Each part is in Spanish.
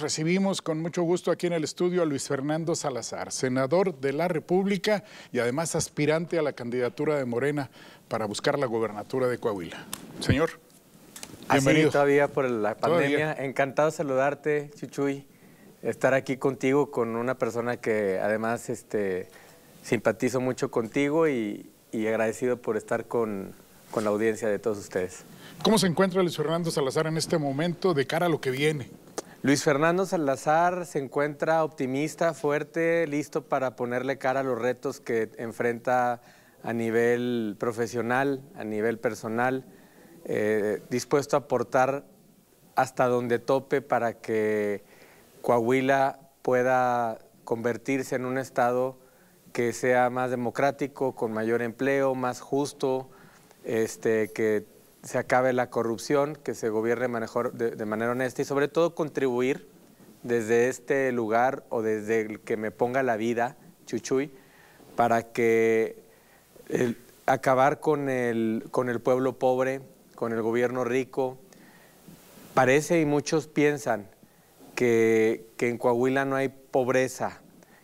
Recibimos con mucho gusto aquí en el estudio a Luis Fernando Salazar, senador de la República y además aspirante a la candidatura de Morena para buscar la gobernatura de Coahuila. Señor, bienvenido. Así todavía por la pandemia. Encantado de saludarte, Chuchuy, estar aquí contigo con una persona que además este, simpatizo mucho contigo y, agradecido por estar con, con la audiencia de todos ustedes. ¿Cómo se encuentra Luis Fernando Salazar en este momento de cara a lo que viene? Luis Fernando Salazar se encuentra optimista, fuerte, listo para ponerle cara a los retos que enfrenta a nivel profesional, a nivel personal, eh, dispuesto a aportar hasta donde tope para que Coahuila pueda convertirse en un estado que sea más democrático, con mayor empleo, más justo, este, que se acabe la corrupción, que se gobierne de, manera honesta y sobre todo contribuir desde este lugar o desde el que me ponga la vida, Chuchuy, para que acabar con el, pueblo pobre, con el gobierno rico. Parece y muchos piensan que en Coahuila no hay pobreza,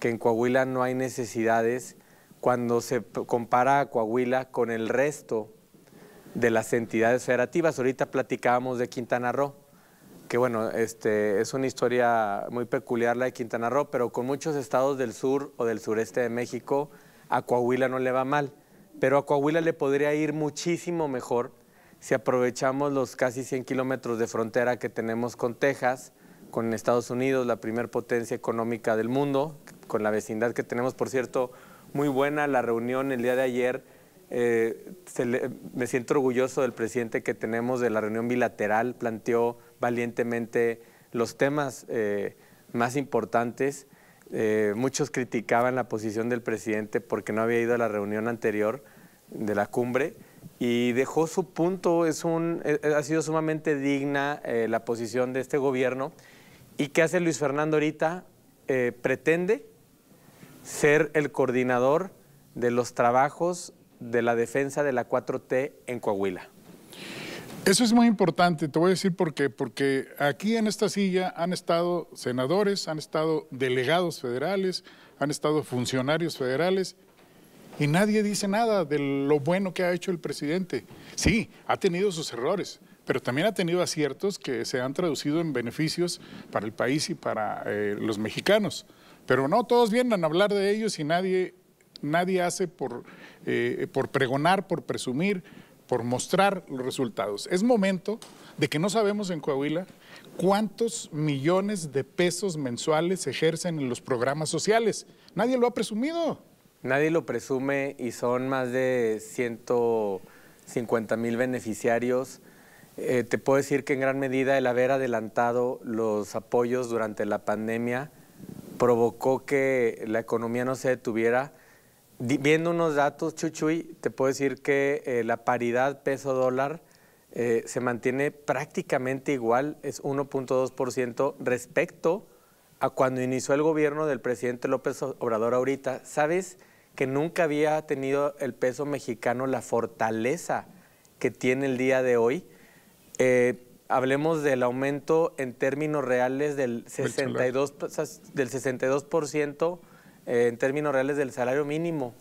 que en Coahuila no hay necesidades, cuando se compara a Coahuila con el resto de las entidades federativas. Ahorita platicábamos de Quintana Roo, que bueno, este, es una historia muy peculiar la de Quintana Roo, pero con muchos estados del sur o del sureste de México, a Coahuila no le va mal, pero a Coahuila le podría ir muchísimo mejor si aprovechamos los casi 100 kilómetros de frontera que tenemos con Texas, con Estados Unidos, la primer potencia económica del mundo, con la vecindad que tenemos, por cierto, muy buena la reunión el día de ayer eh, me siento orgulloso del presidente que tenemos de la reunión bilateral, planteó valientemente los temas eh, más importantes. Eh, muchos criticaban la posición del presidente porque no había ido a la reunión anterior de la cumbre y dejó su punto, es un, ha sido sumamente digna la posición de este gobierno. ¿Y qué hace Luis Fernando ahorita? pretende ser el coordinador de los trabajos de la defensa de la 4T en Coahuila? Eso es muy importante, te voy a decir por qué, porque aquí en esta silla han estado senadores, han estado delegados federales, han estado funcionarios federales y nadie dice nada de lo bueno que ha hecho el presidente. Sí, ha tenido sus errores, pero también ha tenido aciertos que se han traducido en beneficios para el país y para eh, los mexicanos. Pero no todos vienen a hablar de ellos y nadie Nadie hace eh, por, pregonar, por presumir, por mostrar los resultados. Es momento de que no sabemos en Coahuila cuántos millones de pesos mensuales se ejercen en los programas sociales. Nadie lo ha presumido. Nadie lo presume y son más de 150 mil beneficiarios. Eh, te puedo decir que en gran medida el haber adelantado los apoyos durante la pandemia provocó que la economía no se detuviera viendo unos datos, Chuchuy, te puedo decir que eh, la paridad peso-dólar eh, se mantiene prácticamente igual, es 1.2% respecto a cuando inició el gobierno del presidente López Obrador ahorita. ¿Sabes que nunca había tenido el peso mexicano la fortaleza que tiene el día de hoy? Eh, hablemos del aumento en términos reales del 62%, del 62% eh, en términos reales del salario mínimo,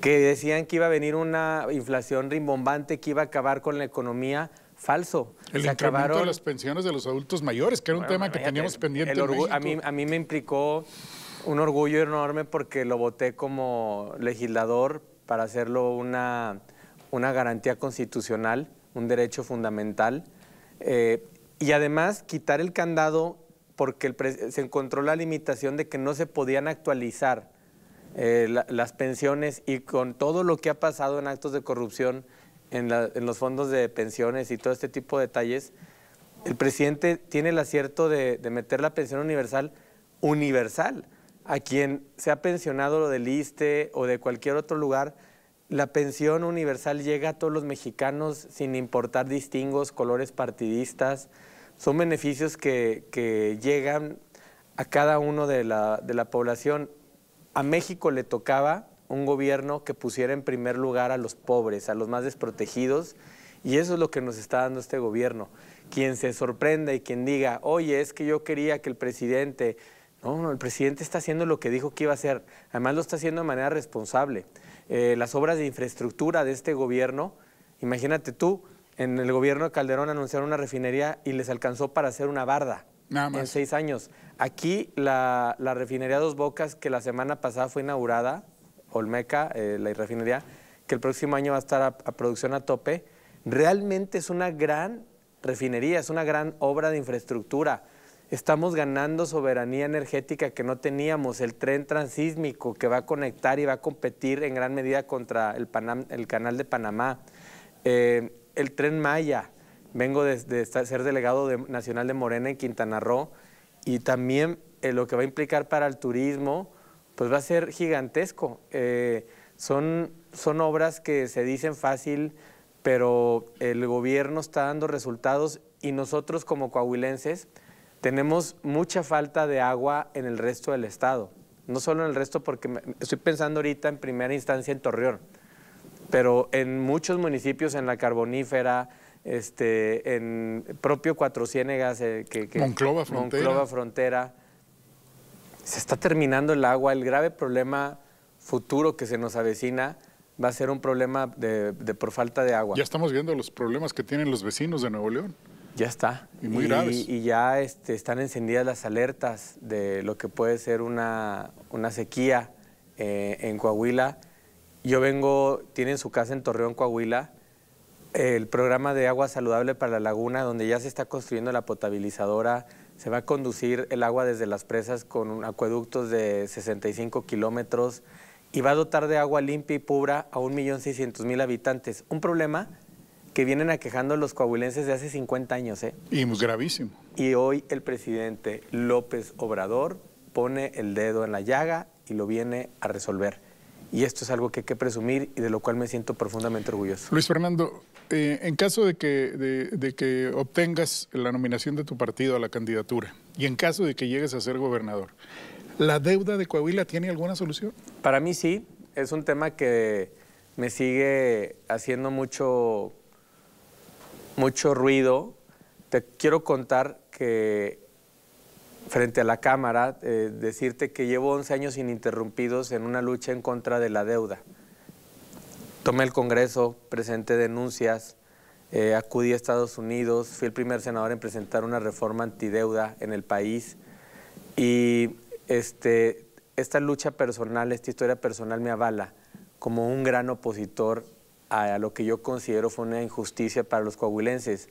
que decían que iba a venir una inflación rimbombante que iba a acabar con la economía. Falso. El incremento acabaron... de las pensiones de los adultos mayores, que era un tema que teníamos pendiente. a, mí, a mí me implicó un orgullo enorme porque lo voté como legislador para hacerlo una, una garantía constitucional, un derecho fundamental. Eh, y además quitar el candado porque se encontró la limitación de que no se podían actualizar eh, las pensiones y con todo lo que ha pasado en actos de corrupción en, los fondos de pensiones y todo este tipo de detalles, el presidente tiene el acierto de, meter la pensión universal universal. A quien se ha pensionado lo del ISTE o de cualquier otro lugar, la pensión universal llega a todos los mexicanos sin importar distingos, colores partidistas son beneficios que, llegan a cada uno de la, población. A México le tocaba un gobierno que pusiera en primer lugar a los pobres, a los más desprotegidos, y eso es lo que nos está dando este gobierno. Quien se sorprenda y quien diga, oye, es que yo quería que el presidente... No, no, el presidente está haciendo lo que dijo que iba a hacer. Además lo está haciendo de manera responsable. Eh, las obras de infraestructura de este gobierno, imagínate tú, en el gobierno de Calderón anunciaron una refinería y les alcanzó para hacer una barda. En seis años. Aquí la, refinería Dos Bocas, que la semana pasada fue inaugurada, Olmeca, eh, la refinería, que el próximo año va a estar a, producción a tope, realmente es una gran refinería, es una gran obra de infraestructura. Estamos ganando soberanía energética que no teníamos, el tren transísmico que va a conectar y va a competir en gran medida contra el, el canal de Panamá. Eh, el tren Maya. Vengo de, ser delegado de, nacional de Morena en Quintana Roo y también eh, lo que va a implicar para el turismo, pues va a ser gigantesco. Eh, son, son obras que se dicen fácil, pero el gobierno está dando resultados y nosotros como coahuilenses tenemos mucha falta de agua en el resto del estado. No solo en el resto, porque estoy pensando ahorita en primera instancia en Torreón pero en muchos municipios, en la carbonífera, este, en propio Cuatro Ciénegas, eh, que, que, Monclova, Frontera. se está terminando el agua. El grave problema futuro que se nos avecina va a ser un problema de, por falta de agua. Ya estamos viendo los problemas que tienen los vecinos de Nuevo León. Ya está. Y muy Y ya este, están encendidas las alertas de lo que puede ser una, sequía eh, en Coahuila yo vengo, tienen su casa en Torreón, Coahuila, el programa de agua saludable para la laguna, donde ya se está construyendo la potabilizadora, se va a conducir el agua desde las presas con acueductos de 65 kilómetros y va a dotar de agua limpia y pura a 1.600.000 habitantes. Un problema que vienen aquejando los coahuilenses de hace 50 años. ¿eh? Y muy pues, gravísimo. Y hoy el presidente López Obrador pone el dedo en la llaga y lo viene a resolver y esto es algo que hay que presumir y de lo cual me siento profundamente orgulloso. Luis Fernando, eh, en caso de que, que obtengas la nominación de tu partido a la candidatura y en caso de que llegues a ser gobernador, ¿la deuda de Coahuila tiene alguna solución? Para mí sí, es un tema que me sigue haciendo mucho, mucho ruido. Te quiero contar que frente a la cámara eh, decirte que llevo 11 años ininterrumpidos en una lucha en contra de la deuda. Tomé el Congreso, presenté denuncias, eh, acudí a Estados Unidos, fui el primer senador en presentar una reforma antideuda en el país y este, esta lucha personal, esta historia personal me avala como un gran opositor a, a lo que yo considero fue una injusticia para los coahuilenses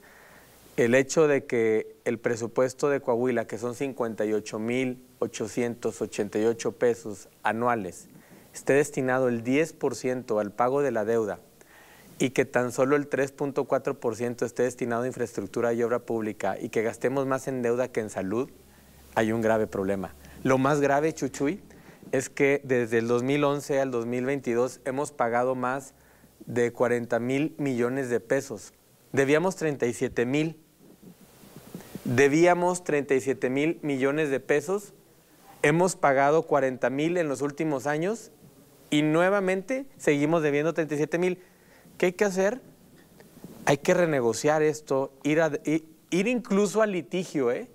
el hecho de que el presupuesto de Coahuila, que son 58.888 pesos anuales, esté destinado el 10% al pago de la deuda y que tan solo el 3.4% esté destinado a infraestructura y obra pública y que gastemos más en deuda que en salud, hay un grave problema. Lo más grave, Chuchuy, es que desde el 2011 al 2022 hemos pagado más de 40 mil millones de pesos. Debíamos 37 mil Debíamos 37 mil millones de pesos, hemos pagado 40 mil en los últimos años y nuevamente seguimos debiendo 37 mil. ¿Qué hay que hacer? Hay que renegociar esto, ir, incluso al litigio, ¿eh?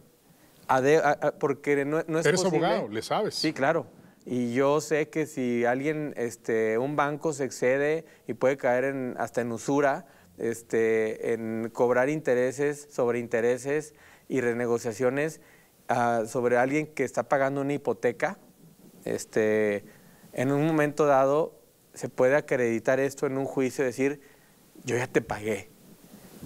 porque no, es es Eres abogado, le sabes. Sí, claro. Y yo sé que si alguien, este, un banco se excede y puede caer en, hasta en usura, este, en cobrar intereses sobre intereses, y renegociaciones ah, sobre alguien que está pagando una hipoteca. Este, en un momento dado se puede acreditar esto en un juicio, y decir, yo ya te pagué.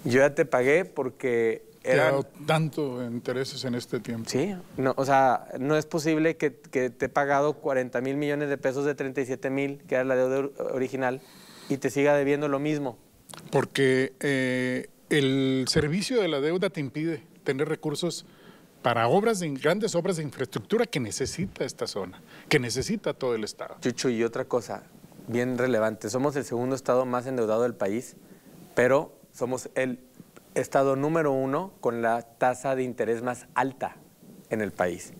Yo ya te pagué porque... Eran... tanto intereses en este tiempo. Sí, no, o sea, no es posible que, te he pagado 40 mil millones de pesos de 37 mil, que era la deuda original, y te siga debiendo lo mismo. Porque eh, el servicio de la deuda te impide tener recursos para obras de, grandes obras de infraestructura que necesita esta zona, que necesita todo el Estado. Chucho, y otra cosa bien relevante, somos el segundo Estado más endeudado del país, pero somos el Estado número uno con la tasa de interés más alta en el país.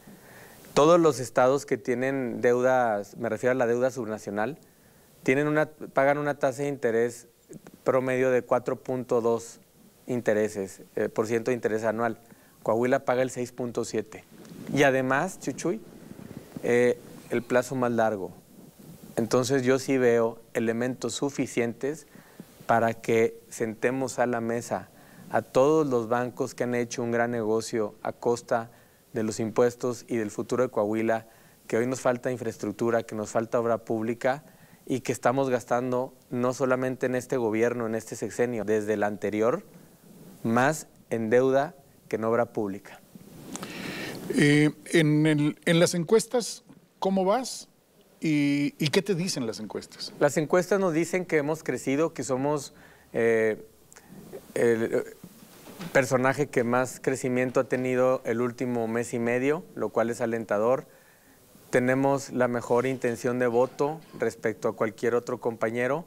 Todos los estados que tienen deudas, me refiero a la deuda subnacional, tienen una, pagan una tasa de interés promedio de 4.2 intereses, eh, por ciento de interés anual. Coahuila paga el 6.7. Y además, Chuchuy, eh, el plazo más largo. Entonces yo sí veo elementos suficientes para que sentemos a la mesa a todos los bancos que han hecho un gran negocio a costa de los impuestos y del futuro de Coahuila, que hoy nos falta infraestructura, que nos falta obra pública y que estamos gastando no solamente en este gobierno, en este sexenio, desde el anterior, más en deuda que en obra pública. Eh, en, las encuestas, ¿cómo vas? ¿Y, qué te dicen las encuestas? Las encuestas nos dicen que hemos crecido, que somos eh, el eh, personaje que más crecimiento ha tenido el último mes y medio, lo cual es alentador. Tenemos la mejor intención de voto respecto a cualquier otro compañero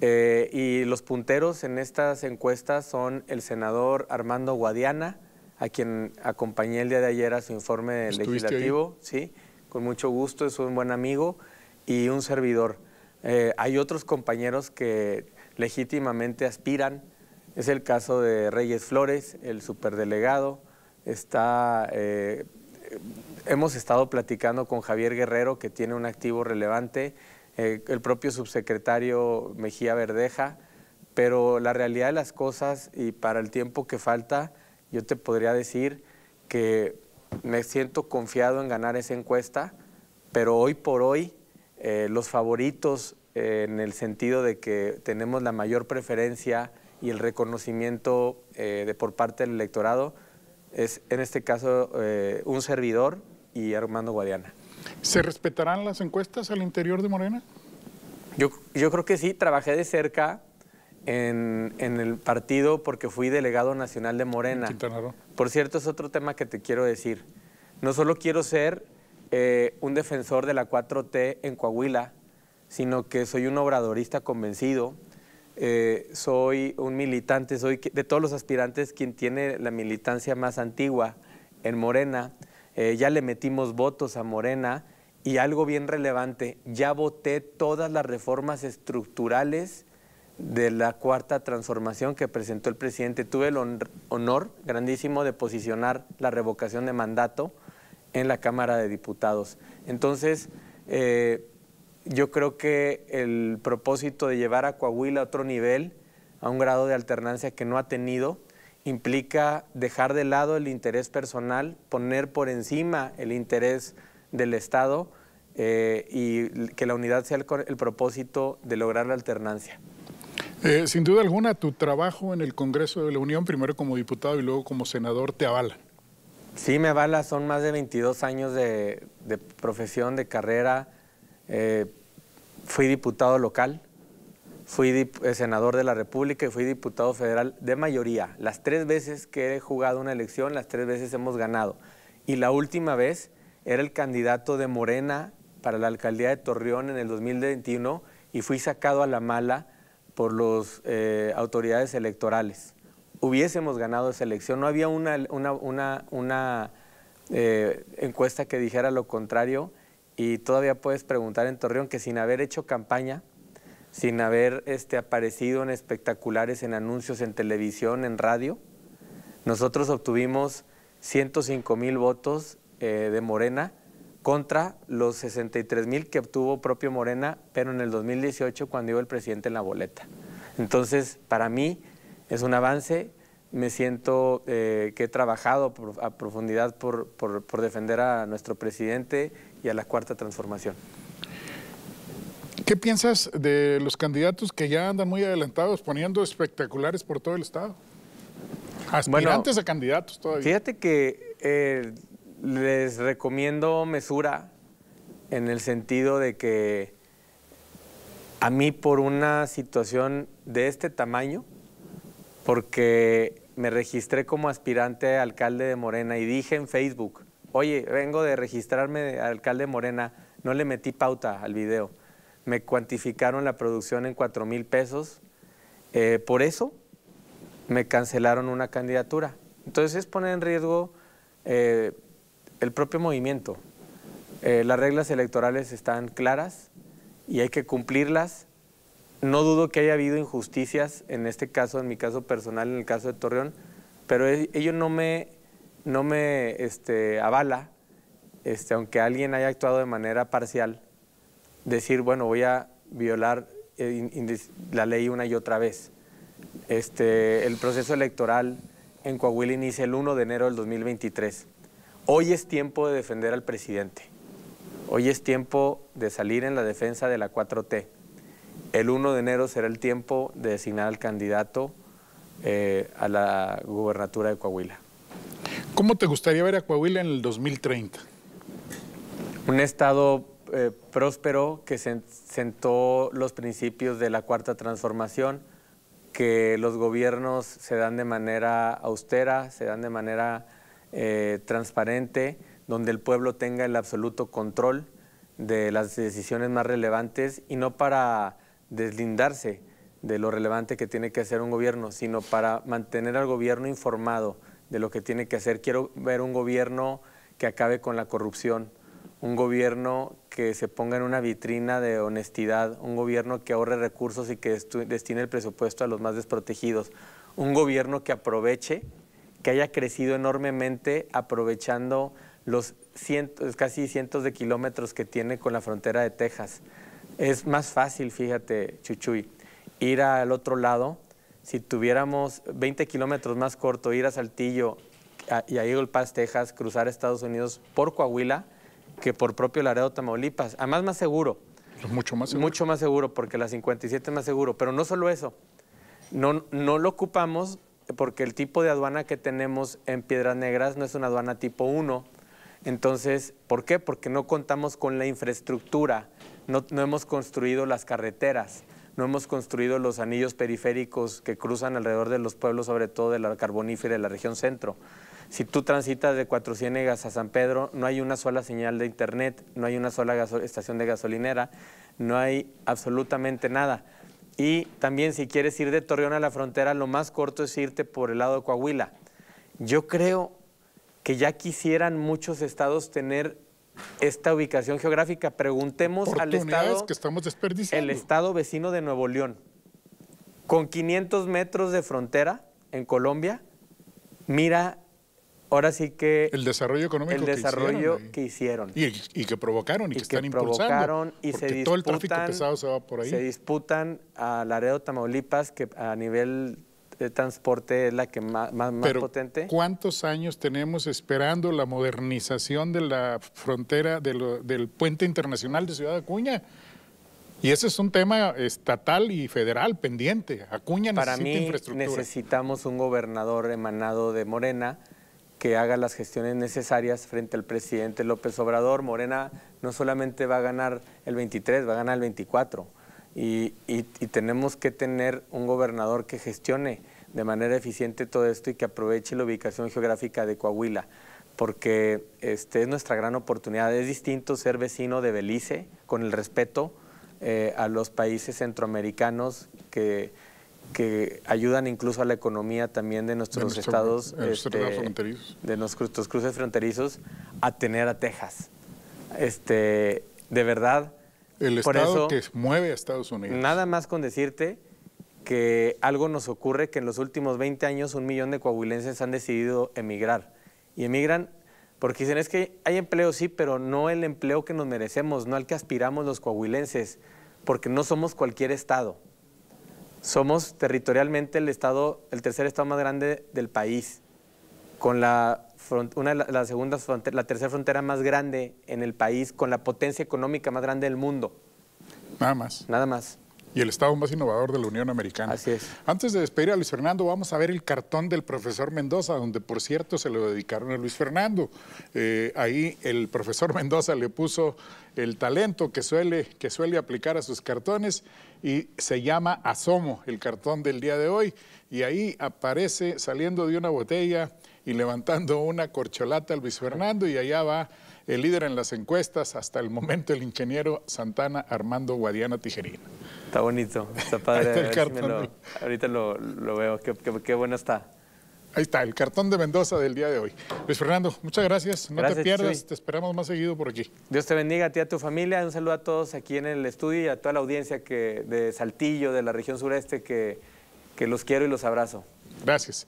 eh, y los punteros en estas encuestas son el senador Armando Guadiana, a quien acompañé el día de ayer a su informe legislativo, sí, con mucho gusto, es un buen amigo y un servidor. Eh, hay otros compañeros que legítimamente aspiran, es el caso de Reyes Flores, el superdelegado, está, eh, hemos estado platicando con Javier Guerrero, que tiene un activo relevante, eh, el propio subsecretario Mejía Verdeja, pero la realidad de las cosas y para el tiempo que falta, yo te podría decir que me siento confiado en ganar esa encuesta, pero hoy por hoy eh, los favoritos eh, en el sentido de que tenemos la mayor preferencia y el reconocimiento de por parte del electorado es en este caso un servidor y Armando Guadiana. ¿Se respetarán las encuestas al interior de Morena? Yo, creo que sí, trabajé de cerca en, el partido porque fui delegado nacional de Morena. Por cierto, es otro tema que te quiero decir. No solo quiero ser eh, un defensor de la 4T en Coahuila, sino que soy un obradorista convencido, eh, soy un militante, soy de todos los aspirantes quien tiene la militancia más antigua en Morena. Eh, ya le metimos votos a Morena y algo bien relevante, ya voté todas las reformas estructurales de la cuarta transformación que presentó el presidente. Tuve el honor grandísimo de posicionar la revocación de mandato en la Cámara de Diputados. Entonces, eh, yo creo que el propósito de llevar a Coahuila a otro nivel, a un grado de alternancia que no ha tenido, implica dejar de lado el interés personal, poner por encima el interés del Estado eh, y que la unidad sea el, propósito de lograr la alternancia. Eh, sin duda alguna, tu trabajo en el Congreso de la Unión, primero como diputado y luego como senador, te avala. Sí, me avala, son más de 22 años de, profesión, de carrera. Eh, fui diputado local, Fui eh, senador de la República y fui diputado federal de mayoría. Las tres veces que he jugado una elección, las tres veces hemos ganado. Y la última vez era el candidato de Morena para la alcaldía de Torreón en el 2021 y fui sacado a la mala por las eh, autoridades electorales. Hubiésemos ganado esa elección. No había una, eh, encuesta que dijera lo contrario y todavía puedes preguntar en Torreón que sin haber hecho campaña, sin haber este, aparecido en espectaculares, en anuncios, en televisión, en radio. Nosotros obtuvimos 105 mil votos eh, de Morena contra los 63 mil que obtuvo propio Morena, pero en el 2018 cuando iba el presidente en la boleta. Entonces, para mí es un avance, me siento eh, que he trabajado a profundidad por defender a nuestro presidente y a la cuarta transformación. ¿Qué piensas de los candidatos que ya andan muy adelantados poniendo espectaculares por todo el Estado? Aspirantes a candidatos todavía. Fíjate que eh, les recomiendo mesura en el sentido de que a mí por una situación de este tamaño, porque me registré como aspirante alcalde de Morena y dije en Facebook, oye, vengo de registrarme de alcalde de Morena, no le metí pauta al video me cuantificaron la producción en 4 mil pesos. Eh, por eso me cancelaron una candidatura. Entonces es poner en riesgo eh, el propio movimiento. Eh, las reglas electorales están claras y hay que cumplirlas. No dudo que haya habido injusticias en este caso, en mi caso personal, en el caso de Torreón, pero e, ello no me, no me este, avala, este, aunque alguien haya actuado de manera parcial, decir, bueno, voy a violar eh, la ley una y otra vez. Este, el proceso electoral en Coahuila inicia el 1 de enero del 2023. Hoy es tiempo de defender al presidente. Hoy es tiempo de salir en la defensa de la 4T. El 1 de enero será el tiempo de designar al candidato eh, a la gubernatura de Coahuila. ¿Cómo te gustaría ver a Coahuila en el 2030? Un estado eh, próspero que sentó los principios de la cuarta transformación, que los gobiernos se dan de manera austera, se dan de manera eh, transparente, donde el pueblo tenga el absoluto control de las decisiones más relevantes y no para deslindarse de lo relevante que tiene que hacer un gobierno, sino para mantener al gobierno informado de lo que tiene que hacer. Quiero ver un gobierno que acabe con la corrupción, un gobierno que se ponga en una vitrina de honestidad, un gobierno que ahorre recursos y que destine el presupuesto a los más desprotegidos, un gobierno que aproveche, que haya crecido enormemente aprovechando los casi cientos de kilómetros que tiene con la frontera de Texas. Es más fácil, fíjate, Chuchuy, ir al otro lado. Si tuviéramos 20 kilómetros más corto, ir a Saltillo y a Eagle Pass, Texas, cruzar Estados Unidos por Coahuila, que por propio Laredo, Tamaulipas. Además, más seguro. Pues mucho más seguro. Mucho más seguro, porque la 57 es más seguro. Pero no solo eso. No, no lo ocupamos porque el tipo de aduana que tenemos en Piedras Negras no es una aduana tipo 1. Entonces, ¿por qué? Porque no contamos con la infraestructura, no, no hemos construido las carreteras, no hemos construido los anillos periféricos que cruzan alrededor de los pueblos, sobre todo de la carbonífera y de la región centro. Si tú transitas de Cuatro Ciénegas a San Pedro, no hay una sola señal de internet, no hay una sola estación de gasolinera, no hay absolutamente nada. Y también si quieres ir de Torreón a la frontera, lo más corto es irte por el lado de Coahuila. Yo creo que ya quisieran muchos estados tener esta ubicación geográfica. Preguntemos al estado El estado vecino de Nuevo León, con 500 metros de frontera en Colombia, mira ahora sí que... El desarrollo económico El desarrollo que hicieron. Y, que provocaron y, que están Y se disputan, todo el tráfico pesado se va por ahí. Se disputan a Laredo, Tamaulipas, que a nivel de transporte es la que más, más, potente. ¿Cuántos años tenemos esperando la modernización de la frontera del puente internacional de Ciudad Acuña? Y ese es un tema estatal y federal pendiente. Acuña Para necesita mí, Necesitamos un gobernador emanado de Morena que haga las gestiones necesarias frente al presidente López Obrador. Morena no solamente va a ganar el 23, va a ganar el 24. Y, tenemos que tener un gobernador que gestione de manera eficiente todo esto y que aproveche la ubicación geográfica de Coahuila, porque este es nuestra gran oportunidad. Es distinto ser vecino de Belice, con el respeto eh, a los países centroamericanos que que ayudan incluso a la economía también de nuestros estados, este, de nuestros cruces fronterizos, a tener a Texas. Este, de verdad. El estado que mueve a Estados Unidos. Nada más con decirte que algo nos ocurre que en los últimos 20 años un millón de coahuilenses han decidido emigrar. Y emigran porque dicen, es que hay empleo, sí, pero no el empleo que nos merecemos, no al que aspiramos los coahuilenses, porque no somos cualquier estado. Somos territorialmente el, estado, el tercer estado más grande del país, con la, una la tercera frontera más grande en el país, con la potencia económica más grande del mundo. Nada más. Nada más y el Estado más innovador de la Unión Americana. Así es. Antes de despedir a Luis Fernando, vamos a ver el cartón del profesor Mendoza, donde por cierto se lo dedicaron a Luis Fernando. Eh, ahí el profesor Mendoza le puso el talento que suele, que suele aplicar a sus cartones y se llama Asomo, el cartón del día de hoy. Y ahí aparece saliendo de una botella y levantando una corcholata Luis Fernando y allá va el líder en las encuestas hasta el momento, el ingeniero Santana Armando Guadiana Tijerina. Está bonito, está padre. está el cartón. ahorita lo, veo, qué, bueno está. Ahí está, el cartón de Mendoza del día de hoy. Luis Fernando, muchas gracias. No te pierdas, te esperamos más seguido por aquí. Dios te bendiga a ti y a tu familia. Un saludo a todos aquí en el estudio y a toda la audiencia que, de Saltillo, de la región sureste, que, que los quiero y los abrazo. Gracias.